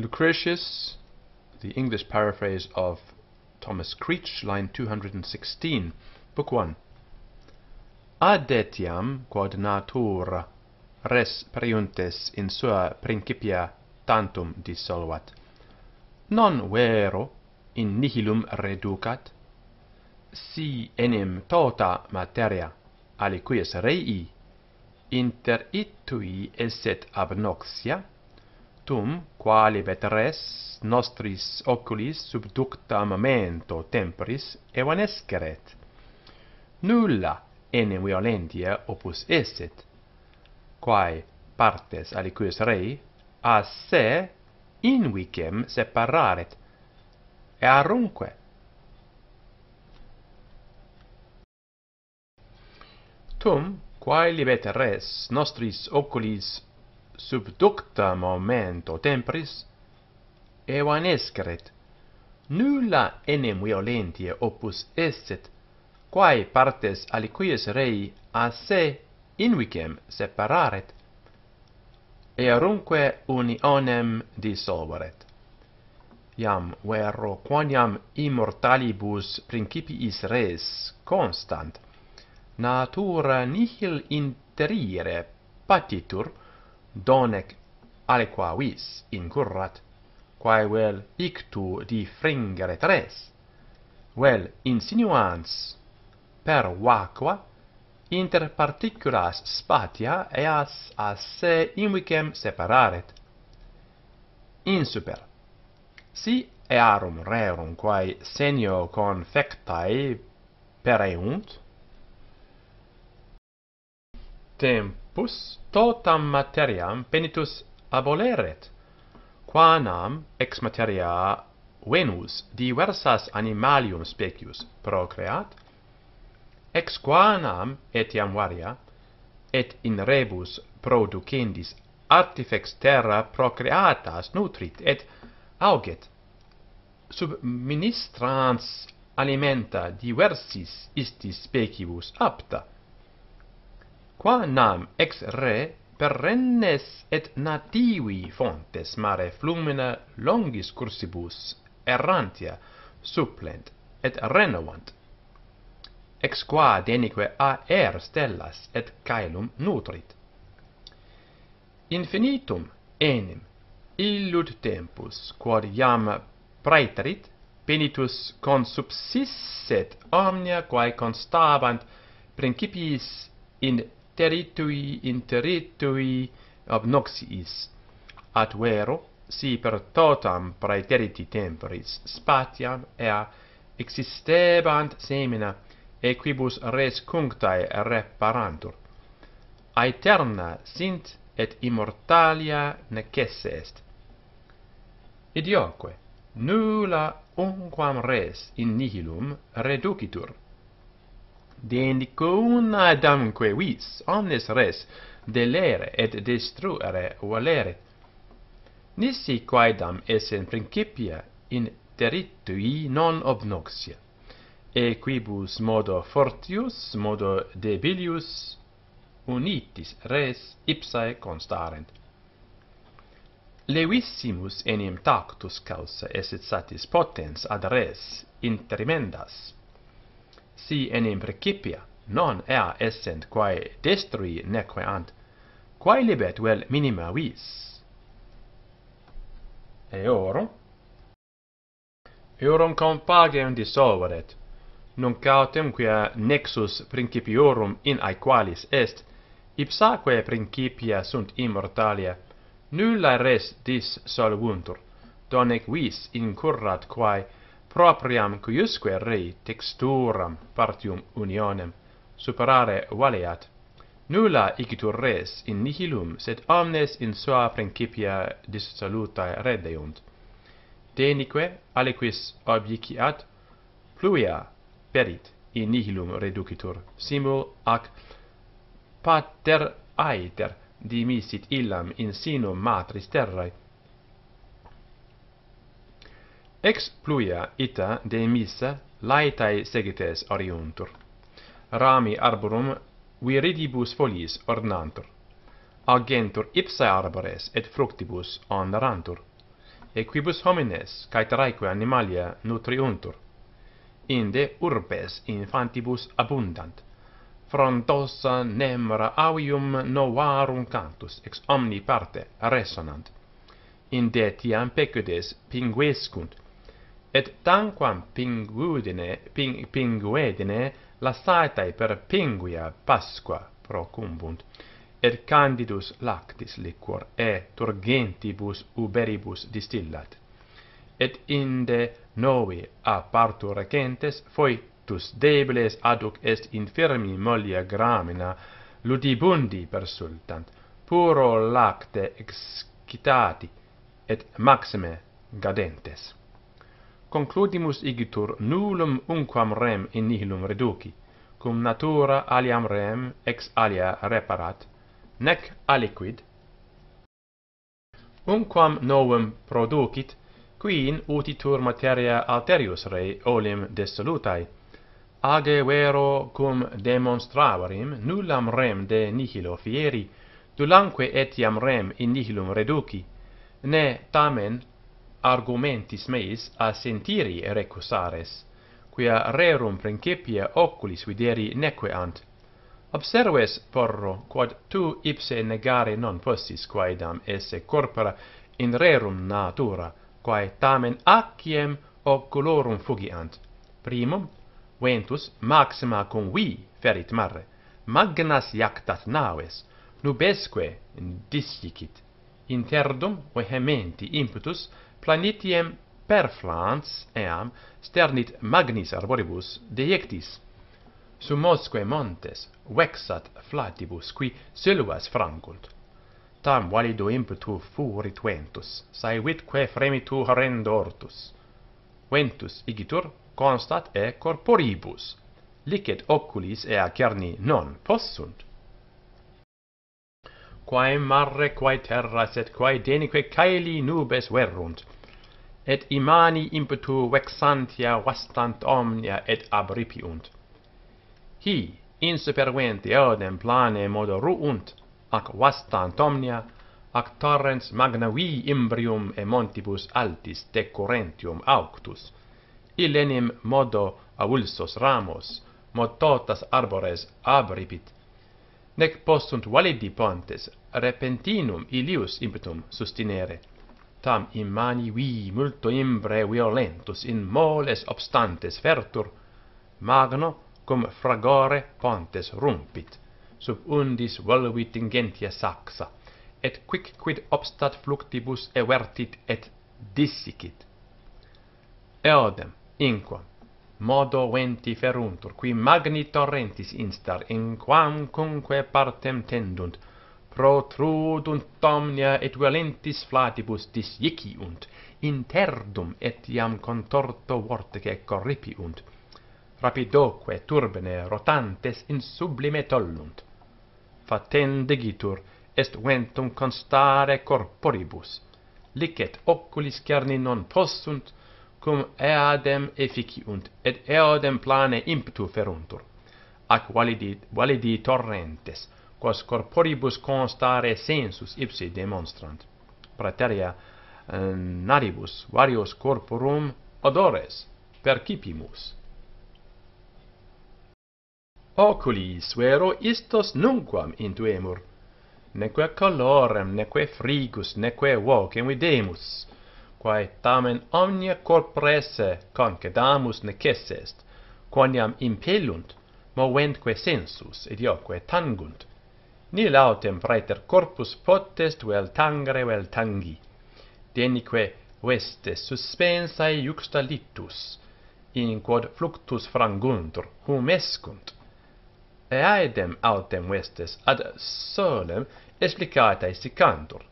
Lucretius, the English paraphrase of Thomas Creech, line 216, book 1. Ad etiam quod natura res priuntes in sua principia tantum dissolvat, non vero in nihilum reducat, si enim tota materia aliquies rei, inter itui eset abnoxia, tum quali veteres nostris oculis subducta momento temporis evanesceret nulla in violentia opus esset, quae partes aliquis rei a se in wikem separaret et arunque tum quali veteres nostris oculis subducta momento tempris evanescret nulla enim violentia opus esset quae partes aliquies rei a se inwicem separaret et unionem dissolveret. iam vero quoniam immortalibus principiis res constant natura nihil interire patitur donec aliqua vis incurrat, quae vel ictu fringere tres, vel insinuans per vacua inter particulas spatia eas a se invicem separaret. Insuper, si earum rerum quae senio confectae pereunt, tempus, corpus totam materiam penitus aboleret quanam ex materia venus diversas animalium specius procreat ex quanam etiam varia et in rebus producendis artifex terra procreatas nutrit et auget sub ministrans alimenta diversis istis specibus apta qua nam ex re perennes et nativi fontes mare flumina longis cursibus errantia supplent et renovant ex qua denique a er stellas et caelum nutrit infinitum enim illud tempus quod iam praeterit penitus consubsisset omnia quae constabant principiis in territui interitui obnoxiis, at vero si per totam praeteriti temporis spatiam ea existebant semina equibus res cunctae reparantur. Aeterna sint et immortalia necesse est. Idioque, nulla unquam res in nihilum reducitur de una adamque vis, omnes res, delere et destruere valere. Nisi quaedam es in principia in territui non obnoxia, e quibus modo fortius, modo debilius, unitis res ipsae constarent. Levissimus enim tactus causa esit satis potens ad res interimendas, si enim precipia, non ea essent quae destrui neque ant, quae libet vel minima vis? Eorum? Eorum compagem dissolveret, nunc autem quia nexus principiorum in aequalis est, ipsaque principia sunt immortalia, nulla res dis solvuntur, donec vis incurrat quae propriam cuiusque rei texturam partium unionem superare valeat nulla igitur res in nihilum sed omnes in sua principia dissolutae redeunt denique aliquis objiciat pluia perit in nihilum reducitur simul ac pater aeter dimisit illam in sinum matris terrae Ex pluia ita de missa laetae segites oriuntur. Rami arborum viridibus folis ornantur. Agentur ipsa arbores et fructibus ondarantur. Equibus homines caeteraeque animalia nutriuntur. Inde urbes infantibus abundant. Frontosa nemra avium novarum cantus ex omni parte resonant. Inde tiam pecudes pinguescunt et tanquam pinguidine ping, pinguidine lassaetai per pinguia pasqua procumbunt et candidus lactis liquor e turgentibus uberibus distillat et inde novi a partu recentes foetus debiles aduc est infirmi mollia gramina ludibundi persultant puro lacte excitati et maxime gadentes concludimus igitur nullum unquam rem in nihilum reduci, cum natura aliam rem ex alia reparat, nec aliquid, unquam novum producit, quin utitur materia alterius rei olim dissolutae, age vero cum demonstravarim nullam rem de nihilo fieri, dulanque etiam rem in nihilum reduci, ne tamen argumentis meis a sentiri recusares, quia rerum principia oculis videri neque ant. Observes, porro, quod tu ipse negare non possis quaedam esse corpora in rerum natura, quae tamen aciem oculorum fugiant. Primum, ventus maxima cum vi ferit mare, magnas iactat naves, nubesque dissicit, interdum vehementi impetus, planitiem per flans eam sternit magnis arboribus deiectis. Sumosque montes vexat flatibus qui siluas frangunt. Tam valido impetu furit ventus, sae vitque fremitu horrendo ortus. Ventus igitur constat e corporibus. Licet oculis ea cerni non possunt, quae marre quae terra sed quae denique caeli nubes verunt et imani impetu vexantia vastant omnia et abripiunt hi in superventi eodem plane modo ruunt ac vastant omnia ac torrens magna vi imbrium e montibus altis decorentium auctus illenim modo avulsos ramos mototas totas arbores abripit nec postunt validi pontes repentinum ilius impetum sustinere tam in mani vi multo imbre violentus in moles obstantes fertur magno cum fragore pontes rumpit sub undis volvit ingentia saxa et quick quid obstat fluctibus evertit et dissicit eodem inquam modo venti feruntur, qui magni torrentis instar, in quam cunque partem tendunt, protrudunt omnia et violentis flatibus disiciunt, interdum et iam contorto vortice corripiunt, rapidoque turbene rotantes in sublime tollunt. Fatendigitur est ventum constare corporibus, licet oculis cerni non possunt, cum eadem efficiunt, et eodem plane imptu feruntur, ac validi, validi torrentes, quos corporibus constare sensus ipsi demonstrant. Prateria eh, naribus varios corporum odores percipimus. Oculis vero istos nunquam intuemur, neque calorem, neque frigus, neque vocem videmus, quae tamen omnia corporese concedamus necesse est, quoniam impellunt, moventque sensus, iocque tangunt, Nil autem praeter corpus potest vel tangere vel tangi, denique veste suspensae juxta litus, in quod fluctus franguntur humescunt. Eaedem autem vestes ad solem explicatae sicantur,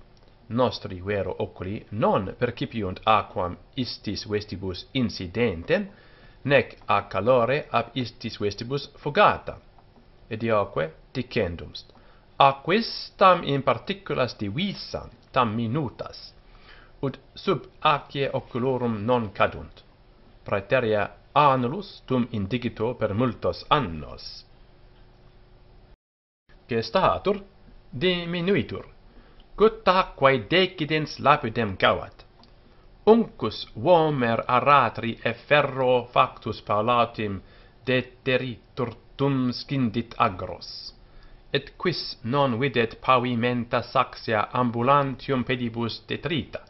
nostri vero oculi, non percipiunt aquam istis vestibus incidentem, nec a calore ab istis vestibus fugata. Et ioque dicendumst, aquis tam in particulas divisam, tam minutas, ut sub acie oculorum non cadunt, praeteria annulus tum indigito per multos annos. Gestatur diminuitur Gutta quae decidens lapidem gavat. Uncus vomer aratri e ferro factus paulatim deteritur tum scindit agros. Et quis non videt pavimenta saxia ambulantium pedibus detrita.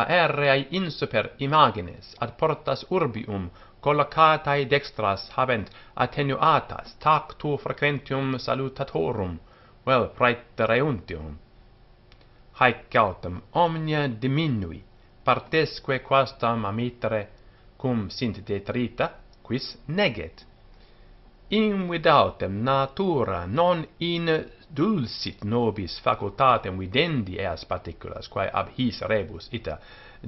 Aereae in super imagines ad portas urbium collocatae dextras habent attenuatas tactu frequentium salutatorum, vel praetereuntium haec cautem omnia diminui partesque quastam amittere cum sint detrita quis neget in without natura non in dulcit nobis facultatem videndi eas particulas quae ab his rebus ita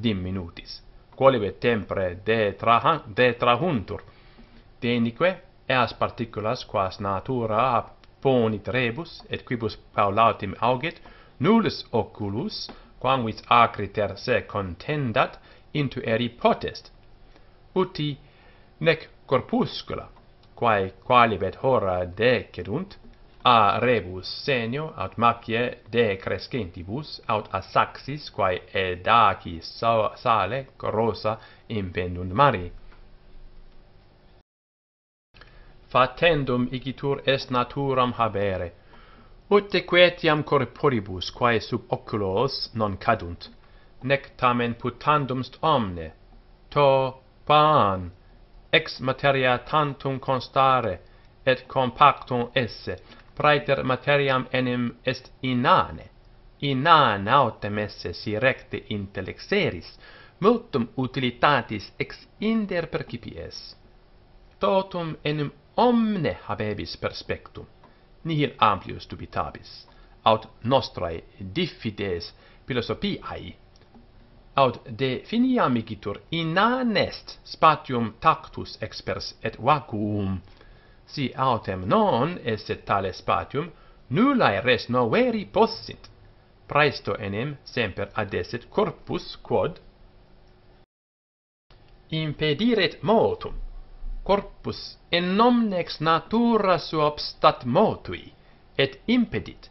diminutis quolibet tempere de de trahuntur denique eas particulas quas natura ponit rebus et quibus paulatim auget nullus oculus, quamvis acriter se contendat, intueri potest. Uti nec corpuscula, quae qualibet hora decedunt, a rebus senio, aut macie decrescentibus, aut a saxis, quae edacis sale corosa impendunt mari. Fatendum igitur est naturam habere, Ute quetiam corporibus quae sub oculos non cadunt, nec tamen putandumst omne, to paan, ex materia tantum constare, et compactum esse, praeter materiam enim est inane, inan autem esse si recte intelexeris, multum utilitatis ex inder percipies. Totum enim omne habebis perspectum, nihil amplius dubitabis aut nostrae diffides philosophiae aut de finiam igitur inanest spatium tactus expers et vacuum si autem non esse tale spatium nullae res noveri possit praesto enim semper adesset corpus quod impediret motum corpus in nomnex natura obstat motui, et impedit,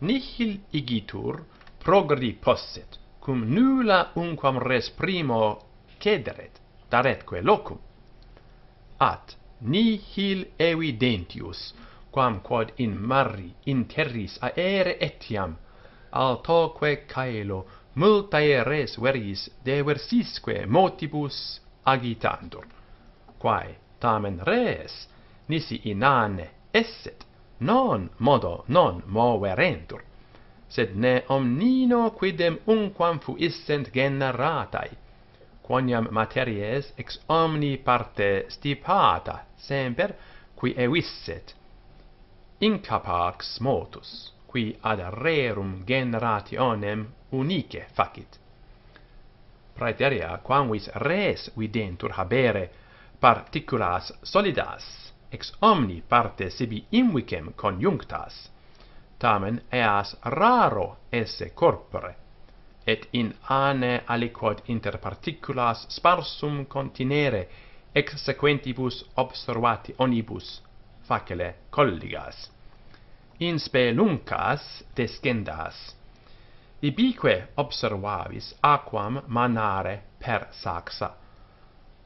nihil igitur progredi posset, cum nulla unquam res primo cederet, daretque locum. At nihil evidentius, quam quod in mari, in terris, aere etiam, altoque caelo, multae res veris deversisque motibus agitandur quae tamen res nisi inane esset non modo non moverentur sed ne omnino quidem unquam fuissent generatae quoniam materies ex omni parte stipata semper qui evisset incapax motus qui ad rerum generationem unique facit praeterea quamvis res videntur habere particulas solidas ex omni parte sibi invicem conjunctas tamen eas raro esse corpore et in ane aliquod inter particulas sparsum continere ex sequentibus observati onibus facile colligas in spe luncas descendas ibique observavis aquam manare per saxa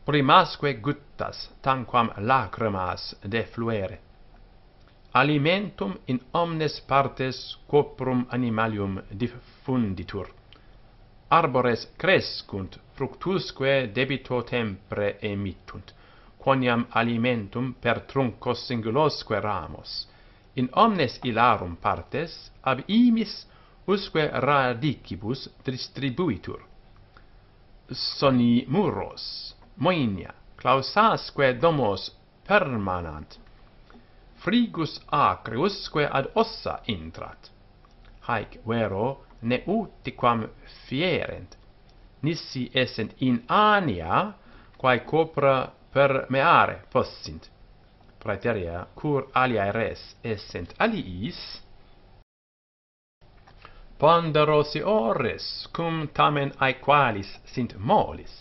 primasque guttas, tanquam lacrimas defluere. Alimentum in omnes partes coprum animalium diffunditur. Arbores crescunt, fructusque debito tempore emittunt, quoniam alimentum per truncos singulosque ramos. In omnes ilarum partes, ab imis usque radicibus distribuitur. Soni muros, moenia clausasque domos permanant frigus acriusque ad ossa intrat haec vero ne utiquam fierent nisi essent in ania quae copra per meare possint praeteria cur alia res essent aliis ponderosi ores cum tamen aequalis sint molis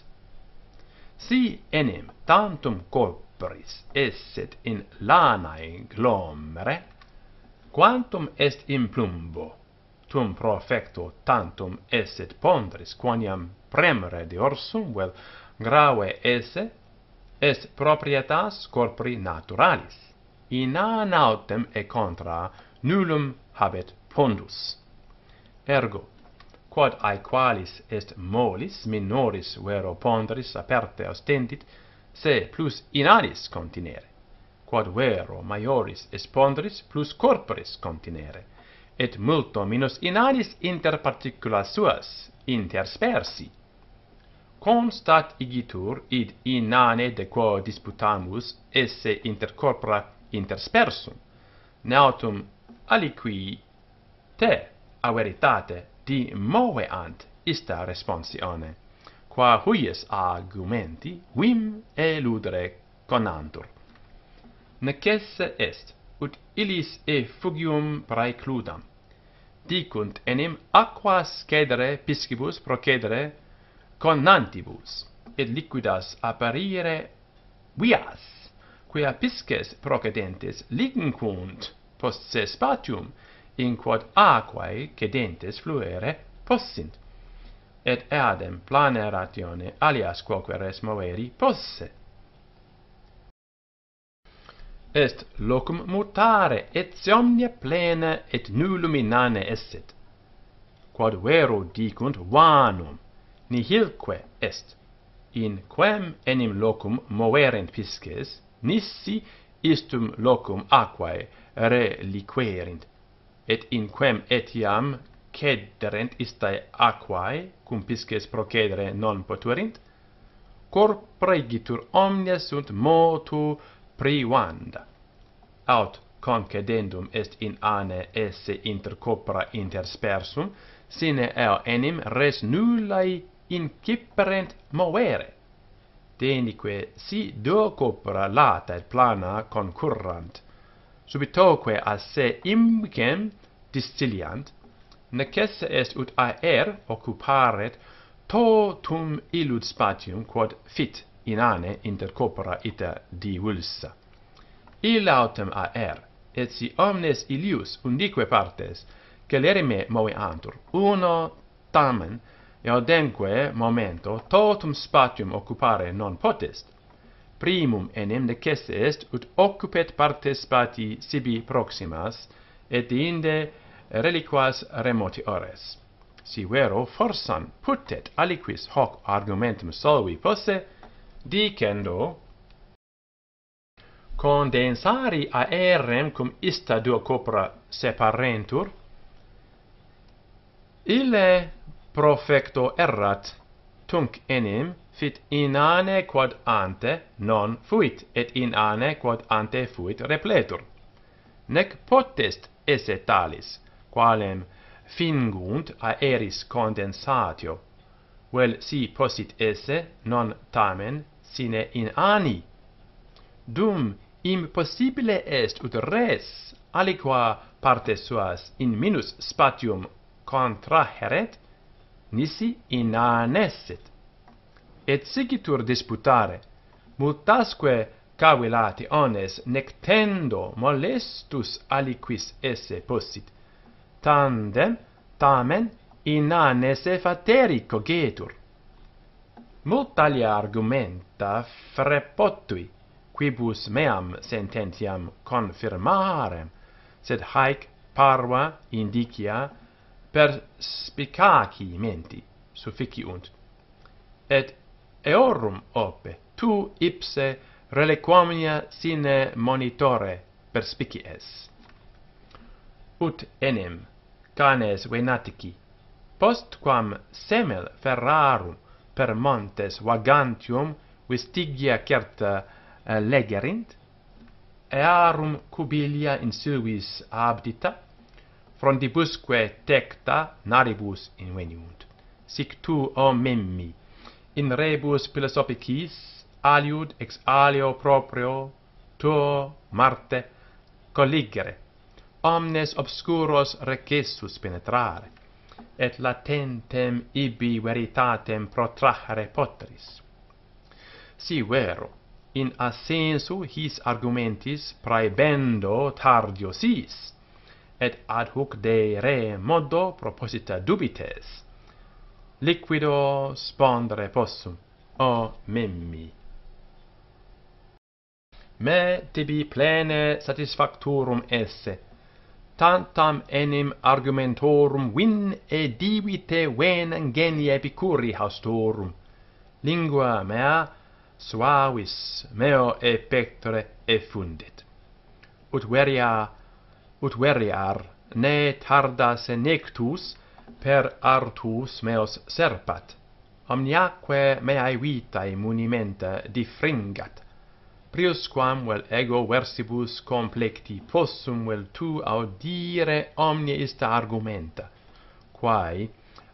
si enim tantum corporis esset in lanae glomere, quantum est in plumbo, tum profecto tantum esset pondris, quaniam premere de orsum, vel grave esse, est proprietas corpri naturalis. Ina nautem e contra nullum habet pondus. Ergo, quod aequalis est molis minoris vero ponderis aperte ostendit, se plus inanis continere, quod vero maioris est ponderis plus corporis continere, et multo minus inanis inter particula suas interspersi. Constat igitur id inane de quo disputamus esse inter corpora interspersum, neautum aliqui te a veritate di move ant ista responsione qua huius argumenti vim eludere conantur Necesse est ut illis e fugium praecludam dicunt enim aquas cedere piscibus procedere conantibus et liquidas apparire vias quia pisces procedentes lignum post se spatium in quod aquae cadentes fluere possint et adem planeratione alias quoque res moveri posse est locum mutare et somnia plena et nullum inane esset quod vero dicunt vanum nihilque est in quem enim locum moverent pisces nisi istum locum aquae reliquerint et in quem etiam cederent istae aquae, cum pisces procedere non poturint, cor pregitur omnia sunt motu privanda. Aut concedendum est in ane esse inter copra interspersum, sine eo enim res nullae inciperent movere. Denique si do copra lata et plana concurrant, subitoque a se imbicem distiliant, nec est ut aer occuparet totum illud spatium quod fit in ane inter corpora ita divulsa. Illautem aer, et si omnes ilius undique partes, celerime movi antur, uno tamen, eo denque momento totum spatium occupare non potest, primum enim decesse est ut occupet partes pati sibi proximas et inde reliquas remoti ores si vero forsan putet aliquis hoc argumentum solvi posse dicendo condensari aerem cum ista duo copra separentur ille profecto errat tunc enim fit in ane quod ante non fuit et in ane quod ante fuit repletur nec potest esse talis qualem fingunt aeris condensatio vel si possit esse non tamen sine in ani dum impossibile est ut res aliqua parte suas in minus spatium contraheret nisi inane et sigitur disputare multasque cavelati ones nectendo molestus aliquis esse possit tandem tamen inane se fateri cogetur multalia argumenta frepotui quibus meam sententiam confirmarem sed haec parva indicia per spicaci menti sufficiunt et eorum ope tu ipse reliquamia sine monitore perspicies. Ut enim canes venatici, postquam semel ferrarum per montes vagantium vestigia certa eh, legerint, earum cubilia in silvis abdita, frondibusque tecta naribus invenunt, sic tu o memmi in rebus philosophicis aliud ex alio proprio tuo Marte colligere omnes obscuros recessus penetrare et latentem ibi veritatem protrahere potris si vero in assensu his argumentis praebendo tardio sis et ad hoc de re modo proposita dubites liquido spondere possum o memmi me tibi plene satisfactorum esse tantam enim argumentorum win edivite divite wen geni epicuri haustorum lingua mea suavis meo et pectore effundit ut veria ut veriar ne tardas nectus per artus meos serpat, omniaque meae vitae munimenta diffringat, priusquam vel ego versibus complecti possum vel tu audire omnia ista argumenta, quae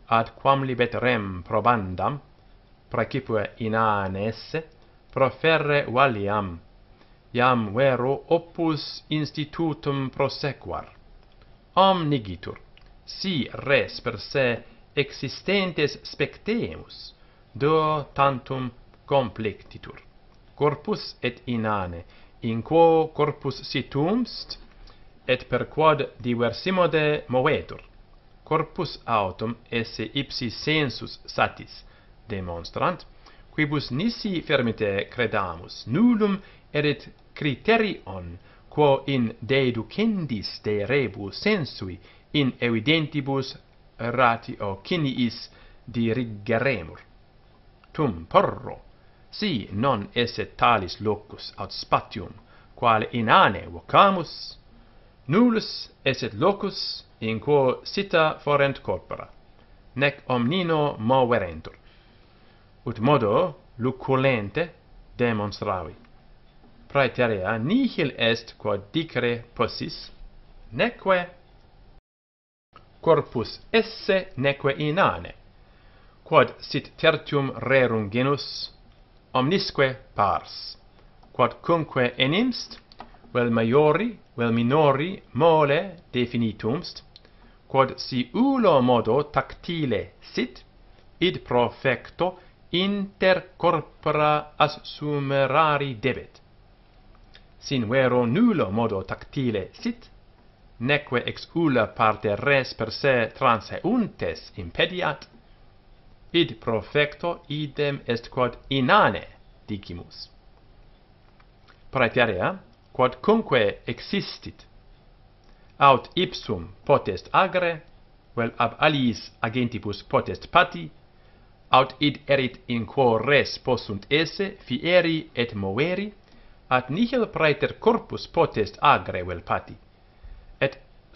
ad quam libet rem probandam, inane esse, proferre valiam, iam vero opus institutum prosequar. Omnigitur, si res per se existentes spectemus do tantum complectitur corpus et inane in quo corpus situmst et per quod diversimode movetur corpus autum esse ipsi sensus satis demonstrant quibus nisi fermite credamus nullum erit criterion quo in deducendis de sensui in evidentibus ratio ciniis dirigeremur. Tum porro, si non esse talis locus aut spatium, quale in ane vocamus, nullus esse locus in quo sita forent corpora, nec omnino moverentur. Ut modo luculente demonstravi. Praeterea nihil est quod dicere possis, neque corpus esse neque inane, quod sit tertium rerum genus, omnisque pars, quod cumque enimst, vel maiori, vel minori, mole definitumst, quod si ulo modo tactile sit, id profecto inter corpora assumerari debet. Sin vero nullo modo tactile sit, neque ex ulla parte res per se transeuntes impediat id profecto idem est quod inane dicimus Praeterea, quod cumque existit aut ipsum potest agre vel ab alis agentibus potest pati aut id erit in quo res possunt esse fieri et moveri at nihil praeter corpus potest agre vel pati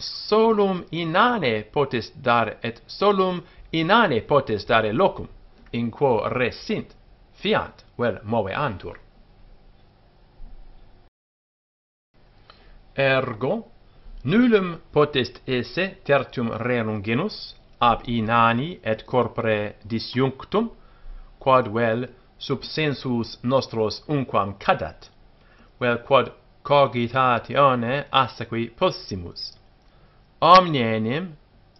solum inane potest dar et solum inane potest dare locum in quo res sint fiat vel move antur ergo nullum potest esse tertium rerum genus ab inani et corpore disjunctum quod vel sub sensus nostros unquam cadat vel quod cogitatione asse qui possimus Omnia enim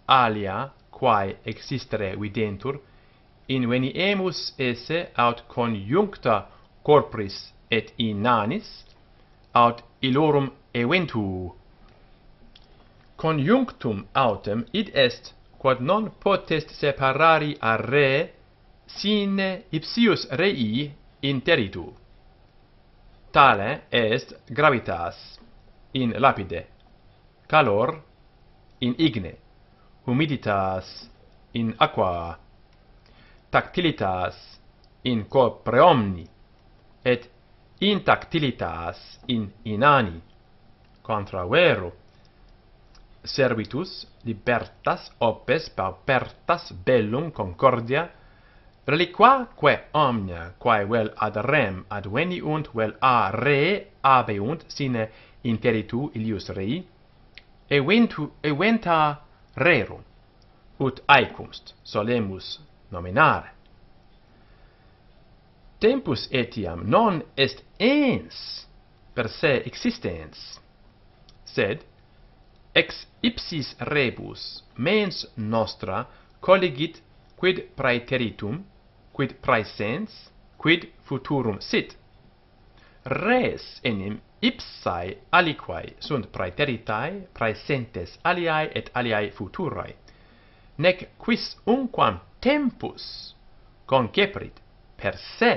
alia quae existere videntur in veniemus esse aut conjuncta corporis et inanis aut illorum eventu conjunctum autem id est quod non potest separari a re sine ipsius rei interitu tale est gravitas in lapide calor in igne, humiditas in aqua, tactilitas in corpore omni, et intactilitas in inani. Contra vero, servitus libertas opes paupertas bellum concordia, reliqua quae omnia quae vel ad rem adveniunt vel a re abeunt sine interitu ilius rei, eventu eventa rero ut aicumst solemus nominare. tempus etiam non est ens per se existens sed ex ipsis rebus mens nostra colligit quid praeteritum quid praesens quid futurum sit res enim ipsae aliquae sunt praeteritae, praesentes aliae et aliae futurae. Nec quis unquam tempus conceprit per se,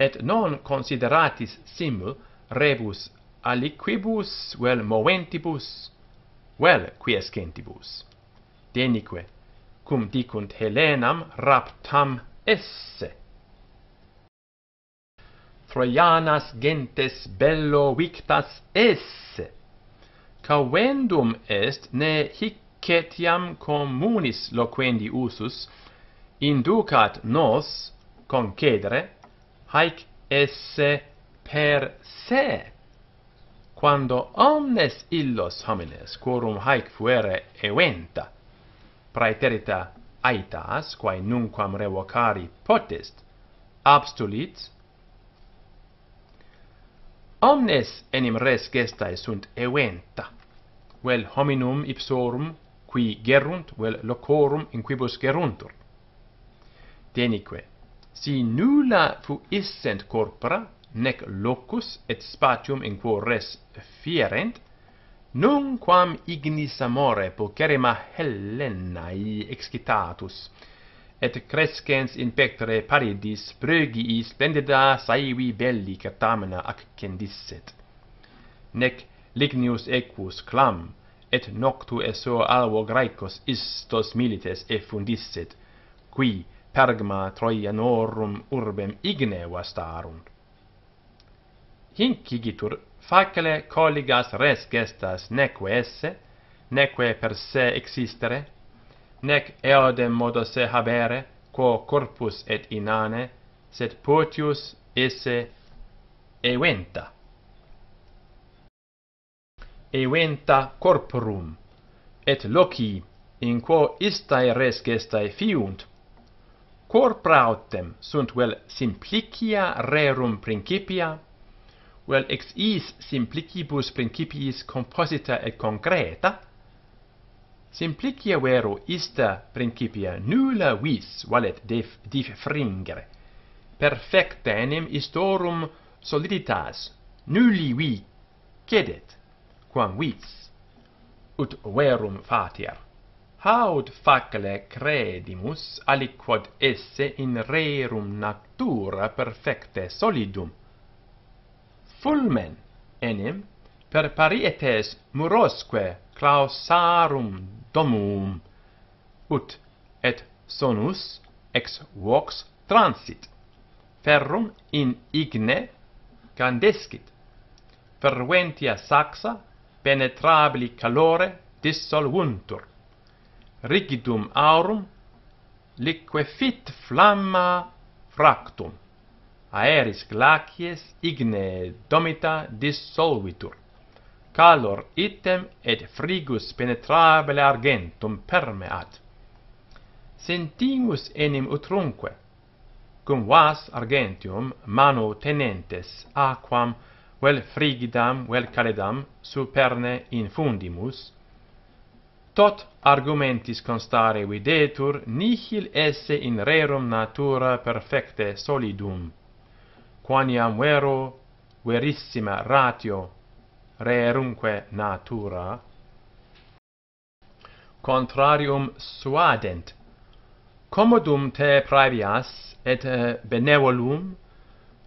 et non consideratis simul rebus aliquibus vel moventibus, vel quiescentibus. Denique, cum dicunt Helenam raptam esse. Troianas gentes bello victas esse. Cauendum est ne hic etiam communis loquendi usus, inducat nos concedere haec esse per se quando omnes illos homines quorum haec fuere eventa praeterita aetas quae nunquam revocari potest abstulit omnes enim res gestae sunt eventa. Vel hominum ipsorum qui gerunt, vel locorum in quibus geruntur. Denique, si nulla fuissent corpora, nec locus et spatium in quo res fierent, nunquam ignis amore ma Hellenae excitatus, et crescens in pectore paridis brugi splendida saevi belli catamena ac nec lignius equus clam et noctu eso alvo graecos istos milites effundisset qui pergma troianorum urbem igne vastarunt hincigitur facile colligas res gestas neque esse neque per se existere nec eodem modo se habere, quo corpus et inane, sed potius esse eventa. Eventa corporum, et loci, in quo istae res gestae fiunt, cor prautem sunt vel simplicia rerum principia, vel ex is simplicibus principiis composita et concreta, simplicia vero ista principia nulla vis valet dif, dif fringere. Perfecta enim istorum soliditas nulli vi cedet, quam vis, ut verum fatiar. Haud facile credimus aliquod esse in rerum natura perfecte solidum. Fulmen enim per parietes murosque clausarum domum ut et sonus ex vox transit ferrum in igne candescit ferventia saxa penetrabili calore dissolvuntur rigidum aurum liquefit flamma fractum aeris glacies igne domita dissolvitur calor item et frigus penetrabile argentum permeat. Sentimus enim utrunque, cum vas argentium mano tenentes aquam vel frigidam vel caledam superne infundimus, tot argumentis constare videtur nihil esse in rerum natura perfecte solidum, quaniam vero verissima ratio rerumque natura contrarium suadent commodum te praevias et eh, benevolum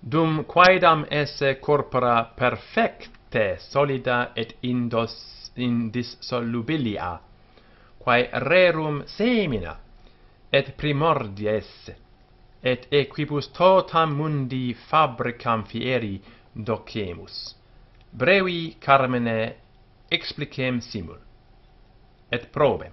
dum quaedam esse corpora perfecte solida et indos in dissolubilia quae rerum semina et primordies et equibus totam mundi fabricam fieri docemus brevi carmene explicem simul et probem.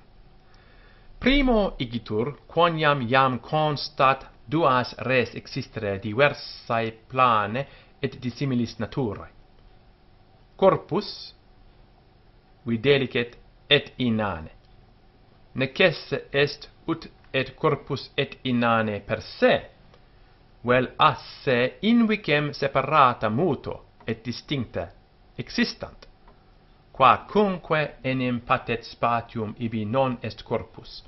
Primo igitur, quoniam iam constat duas res existere diversae plane et dissimilis naturae. Corpus, videlicet, et inane. Necesse est, ut et corpus et inane per se, vel asse in vicem separata muto et distincta, existant qua cumque enim patet spatium ibi non est corpus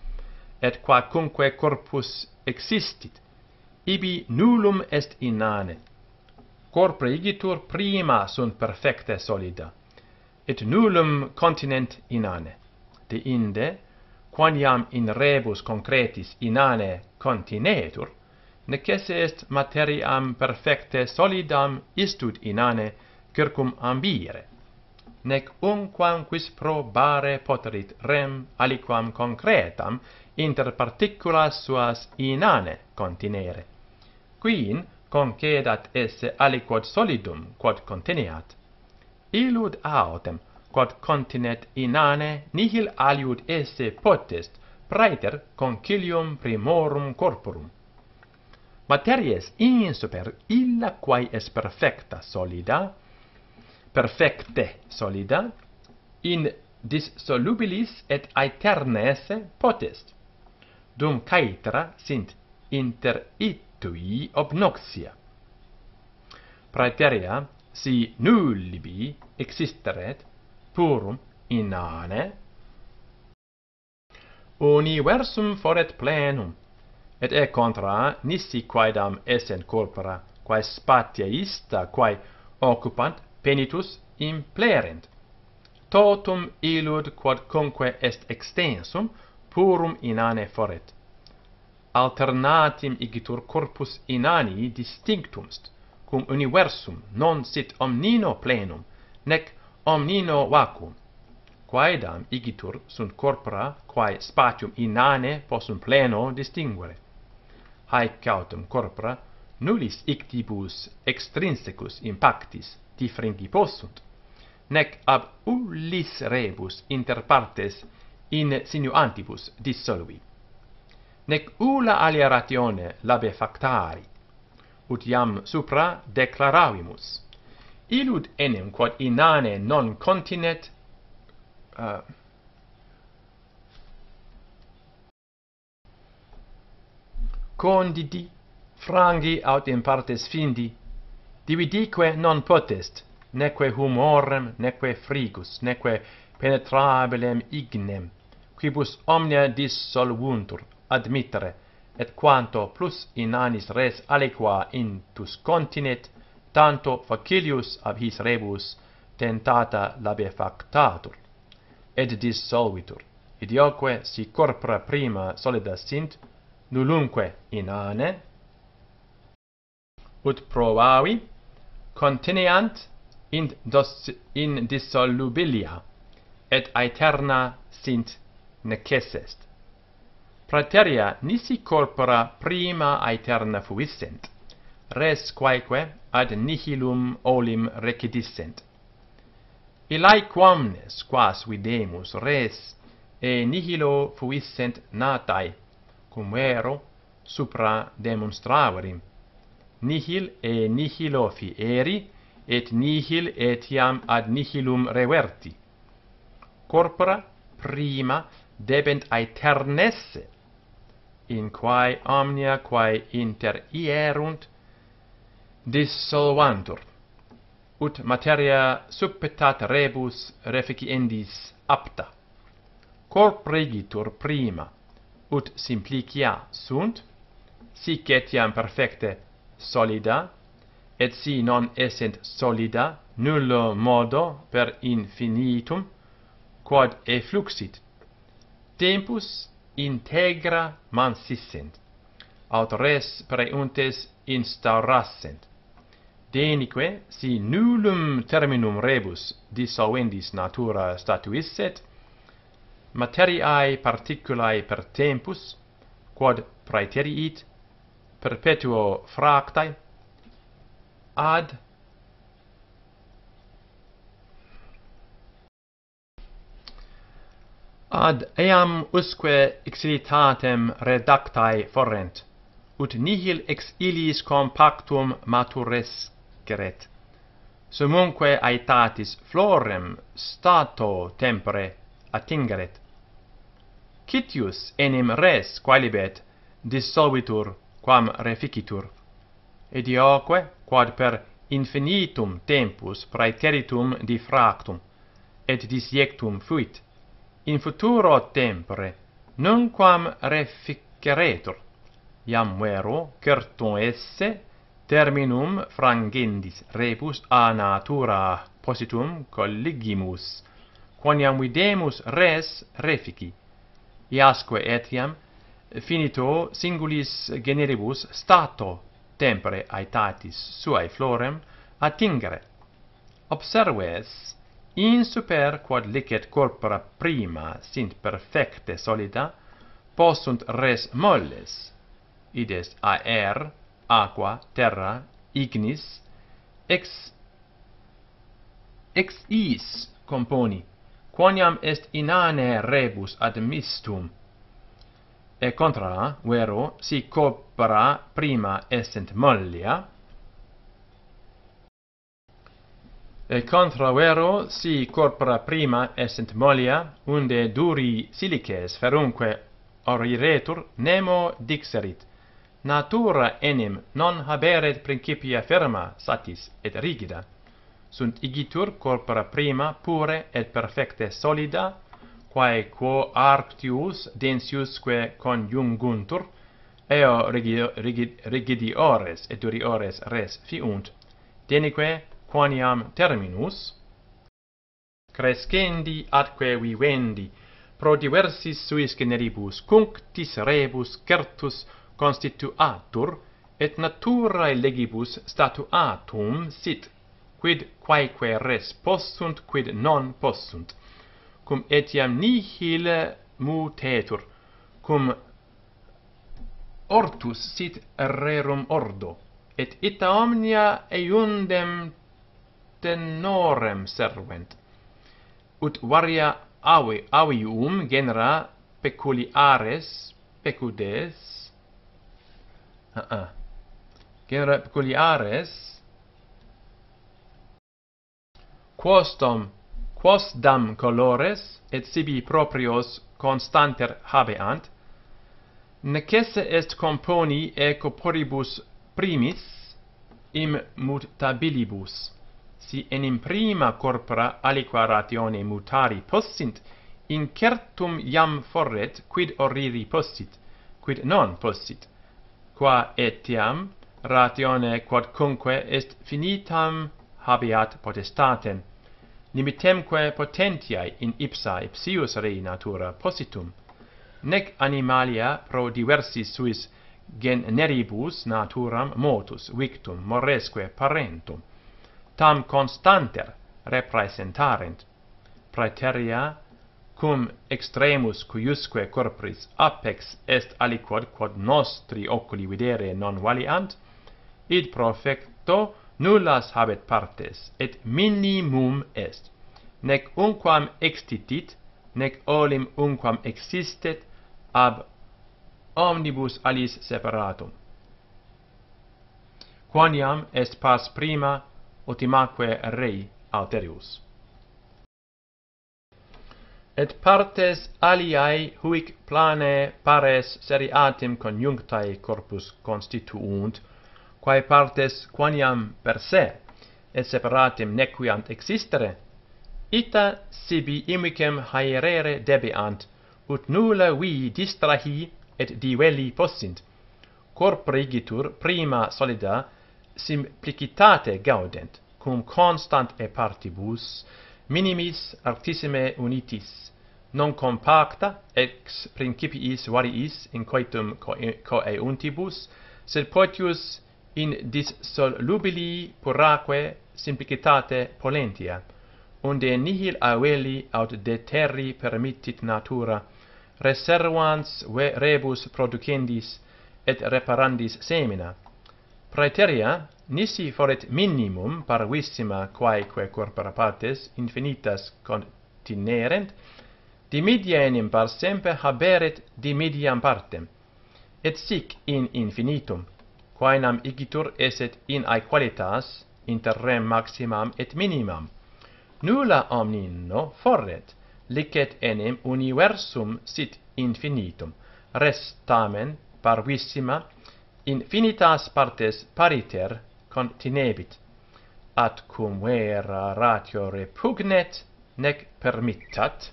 et qua cumque corpus existit ibi nullum est inane corpore igitur prima sunt perfecta solida et nullum continent inane de inde quoniam in rebus concretis inane continetur necesse est materiam perfecte solidam istud inane circum ambire nec unquam quis probare poterit rem aliquam concretam inter particulas suas inane continere quin concedat esse aliquod solidum quod conteneat illud autem quod continet inane nihil aliud esse potest praeter concilium primorum corporum materies insuper illa quae est perfecta solida perfecte solida in dissolubilis et aeternes potest dum caetera sint inter itui obnoxia praeteria si nullibi existeret purum inane universum foret plenum et e contra nisi quaedam essent corpora quae spatia ista quae occupant penitus implerent totum illud quod conque est extensum purum inane foret alternatim igitur corpus inani distinctum cum universum non sit omnino plenum nec omnino vacuum quaedam igitur sunt corpora quae spatium inane possunt pleno distinguere haec autem corpora nullis ictibus extrinsecus impactis differenti possunt nec ab ullis rebus inter partes in sinu antibus dissolvi nec ulla alia ratione labe factari ut iam supra declaravimus illud enim quod inane non continet uh, condidi frangi aut in partes findi Dividique non potest, neque humorem, neque frigus, neque penetrabilem ignem, quibus omnia dissolvuntur admitere, et quanto plus in anis res aliqua in tus continet, tanto facilius ab his rebus tentata labe factatur, et dissolvitur. Idioque, si corpora prima solida sint, nulunque in ane, ut provavi, continent in dos in dissolubilia et aeterna sint necessest praeteria nisi corpora prima aeterna fuissent res quaeque ad nihilum olim recidissent illae quamnes quas videmus res e nihilo fuissent natae cum vero supra demonstraverim, nihil e nihilo fi eri et nihil etiam ad nihilum reverti corpora prima debent aeternesse, in quae omnia quae inter ierunt dissolvantur ut materia subpetat rebus reficiendis apta corporegitur prima ut simplicia sunt sic etiam perfecte solida et si non essent solida nullo modo per infinitum quod effluxit tempus integra mansissent aut res preuntes instaurassent denique si nullum terminum rebus dissolvendis natura statuisset materiae particulae per tempus quod praeteriit perpetuo fractae ad ad eam usque exilitatem redactae forrent, ut nihil ex illis compactum matures geret sumunque aetatis florem stato tempore attingeret citius enim res qualibet dissolvitur quam reficitur. Edioque, quod per infinitum tempus praeteritum diffractum, et disiectum fuit, in futuro tempore, nunquam reficeretur, iam vero, certum esse, terminum frangendis rebus a natura positum colligimus, quoniam videmus res refici, iasque etiam, finito singulis generibus stato tempore aetatis suae florem attingere. Observes, in super quod licet corpora prima sint perfecte solida, possunt res molles, ides aer, aqua, terra, ignis, ex, ex is componi, quoniam est inane rebus admistum e contra vero si corpora prima essent mollia e contra vero si corpora prima essent mollia unde duri silices ferunque oriretur nemo dixerit natura enim non haberet principia ferma satis et rigida sunt igitur corpora prima pure et perfecte solida quae quo arctius densiusque conjunguntur, eo rigidiores et duriores res fiunt, denique quoniam terminus, crescendi atque vivendi, pro diversis suis generibus cunctis rebus certus constituatur, et naturae legibus statuatum sit, quid quaeque res possunt, quid non possunt cum etiam nihil mutetur, cum ortus sit rerum ordo, et ita omnia eundem tenorem servent. Ut varia avi, awium genera peculiares, pecudes, uh -uh. genera peculiares, quostum quos dam colores et sibi proprios constanter habeant necesse est componi e corporibus primis im mutabilibus si enim prima corpora aliqua ratione mutari possint in certum iam forret quid oriri possit quid non possit qua etiam ratione quodcunque est finitam habeat potestatem nimitemque potentiae in ipsa ipsius rei natura positum, nec animalia pro diversis suis generibus naturam motus victum moresque parentum, tam constanter representarent praeteria, cum extremus cuiusque corpris apex est aliquod quod nostri oculi videre non valiant, id profecto, nullas habet partes et minimum est nec unquam extitit nec olim unquam existet ab omnibus alis separatum quoniam est pars prima ultimaque rei alterius et partes aliae huic plane pares seriatim conjunctae corpus constituunt quae partes quaniam per se, et separatim nequiant existere, ita sibi imicem haerere debeant, ut nulla vii distrahi et diveli possint, rigitur prima solida simplicitate gaudent, cum constant e partibus minimis artissime unitis, non compacta ex principiis variis in coitum coeuntibus, sed potius in dissolubili puraque simplicitate polentia, unde nihil aveli aut deterri permittit natura, reservans ve rebus producendis et reparandis semina. Praeteria, nisi foret minimum parvissima quaeque corpora partes infinitas continerent, dimidia enim par sempre haberet dimidiam partem, et sic in infinitum, quaenam igitur eset in aequalitas inter rem maximam et minimam. Nulla omnino forret, licet enem universum sit infinitum, res tamen parvissima infinitas partes pariter continebit, at cum vera ratio repugnet, nec permittat,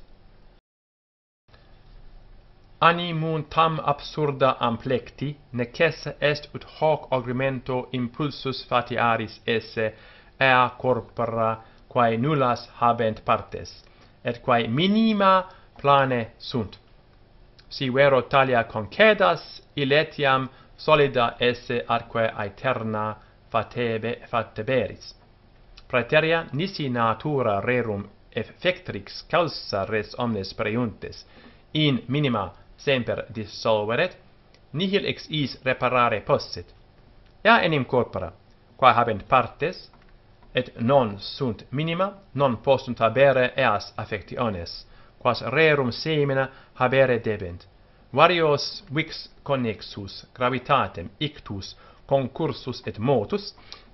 animum tam absurda amplecti, necesse est ut hoc augmento impulsus fatiaris esse, ea corpora, quae nullas habent partes, et quae minima plane sunt. Si vero talia concedas, iletiam solida esse atque aeterna fatebe fateberis. Praeteria nisi natura rerum effectrix causa res omnes preiuntes, in minima semper dissolveret nihil ex eis reparare possit ea enim corpora qua habent partes et non sunt minima non possunt habere eas affectiones quas rerum semina habere debent varios vix connexus gravitatem ictus concursus et motus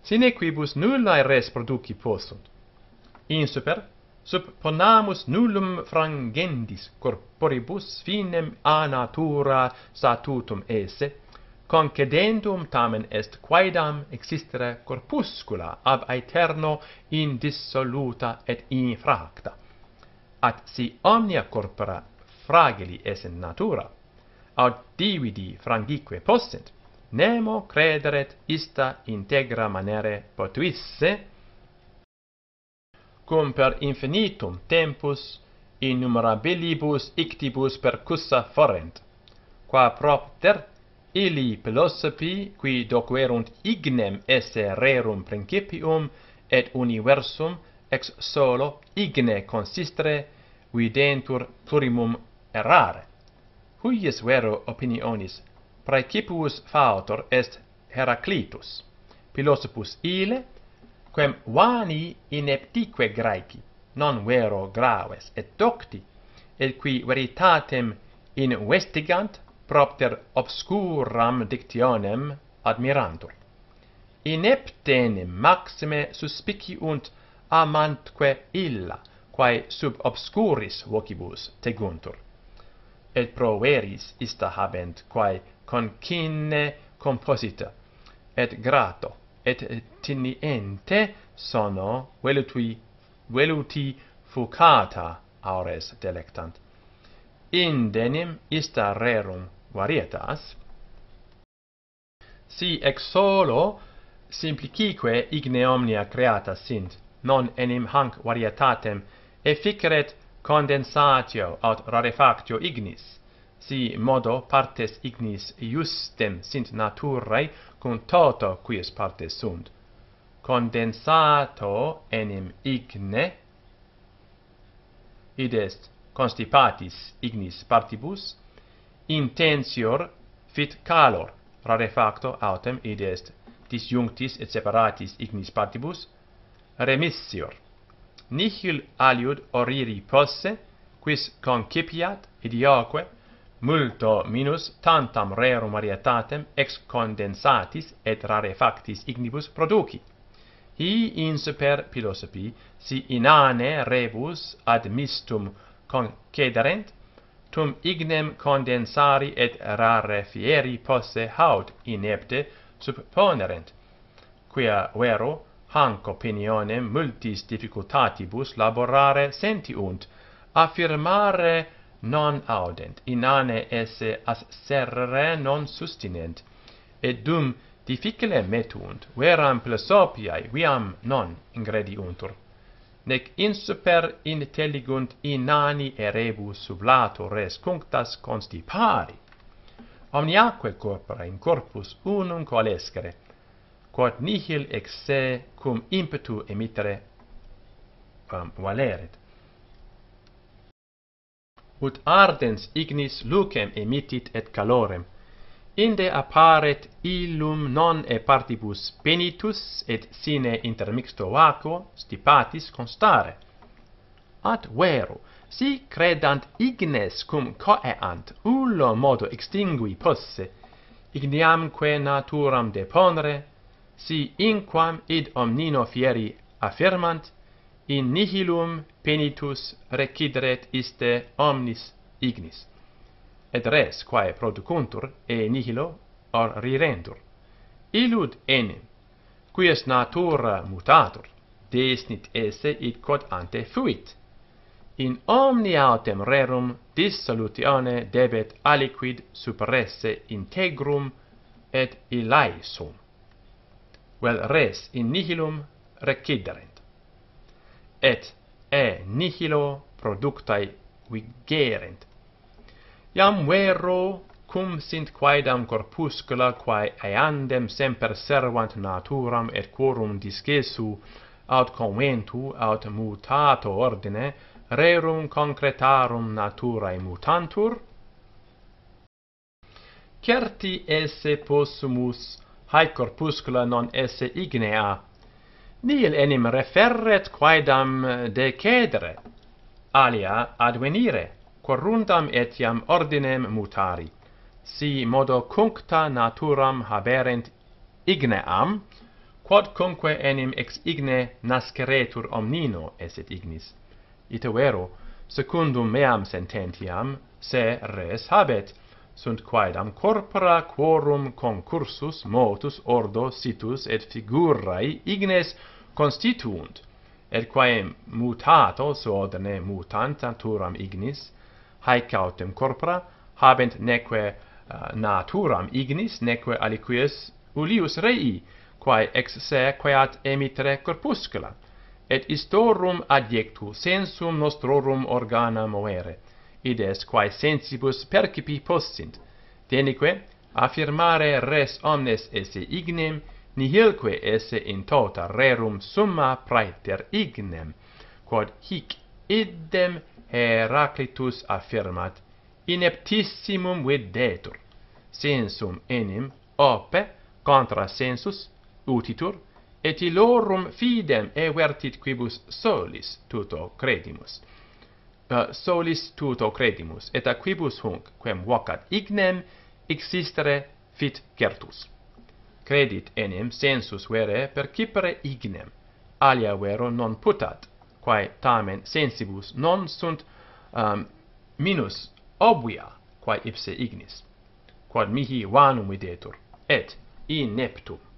sine quibus nullae res produci possunt in super sub ponamus nullum frangendis corporibus finem a natura satutum esse, concedendum tamen est quaedam existere corpuscula ab aeterno indissoluta et infracta. At si omnia corpora fragili esse natura, aut dividi frangique possent, nemo crederet ista integra manere potuisse, cum per infinitum tempus innumerabilibus ictibus percussa forent. Qua propter illi philosophi qui docuerunt ignem esse rerum principium et universum ex solo igne consistere videntur plurimum errare. Huius vero opinionis praecipus fautor est Heraclitus. Philosophus ile, quem vani ineptique graeci non vero graves et docti et qui veritatem in vestigant propter obscuram dictionem admirantur ineptene maxime suspici und amantque illa quae sub obscuris vocibus teguntur et pro veris ista habent quae concinne composita et grato et tiniente sono velutui veluti fucata aures delectant in denim ista rerum varietas si ex solo simplicique igne omnia creata sint non enim hanc varietatem efficeret condensatio aut rarefactio ignis si modo partes ignis iustem sint naturae cum toto quies parte sunt condensato enim igne id est constipatis ignis partibus intensior fit calor rarefacto autem id est disjunctis et separatis ignis partibus remissior nihil aliud oriri posse quis concipiat idioque multo minus tantam rerum varietatem ex condensatis et rarefactis ignibus produci. Hi in super philosophy si inane rebus admistum concederent, tum ignem condensari et rare fieri posse haud inepte supponerent, quia vero hanc opinionem multis difficultatibus laborare sentiunt, affirmare non audent, inane esse as serre non sustinent, et dum difficile metunt, veram plesopiae viam non ingrediuntur, nec insuper intelligunt inani erebus sublator res cunctas constipari. Omniaque corpora in corpus unum coalescere, quod nihil ex se cum impetu emitere um, valeret ut ardens ignis lucem emitit et calorem. Inde apparet illum non e partibus penitus et sine intermixto vacuo stipatis constare. At vero, si credant ignes cum coeant ullo modo extingui posse, igniamque naturam deponere, si inquam id omnino fieri affirmant, in nihilum penitus recidret iste omnis ignis. Et res quae producuntur e nihilo or rirendur. Illud enim, quies natura mutatur, desnit esse id quod ante fuit. In omni autem rerum dissolutione debet aliquid superesse integrum et illae sum. Vel res in nihilum recidere et e nihilo productae vigerent. Iam vero cum sint quaedam corpuscula quae eandem semper servant naturam et quorum discesu aut conventu aut mutato ordine rerum concretarum naturae mutantur? Certi esse possumus hae corpuscula non esse ignea nil enim referret quaedam de cedere, alia advenire, quorundam etiam ordinem mutari, si modo cuncta naturam haberent igneam, quod cumque enim ex igne nasceretur omnino eset ignis. Ite vero, secundum meam sententiam, se res habet, sunt quaedam am corpora quorum concursus motus ordo situs et figurae ignes constituunt et quae mutato so ordine mutant naturam ignis haec autem corpora habent neque uh, naturam ignis neque aliquies ulius rei quae ex se quaeat emitre corpuscula et istorum adiectu sensum nostrorum organa moere id est quae sensibus percipi possint. Denique, affirmare res omnes esse ignem, nihilque esse in tota rerum summa praeter ignem, quod hic idem Heraclitus affirmat, ineptissimum videtur, sensum enim, ope, contra sensus, utitur, et illorum fidem evertit quibus solis tuto credimus uh, solis tuto credimus et aquibus hung quem vocat ignem existere fit certus credit enim sensus vere per cipere ignem alia vero non putat quae tamen sensibus non sunt um, minus obvia quae ipse ignis quod mihi vanum videtur et in neptum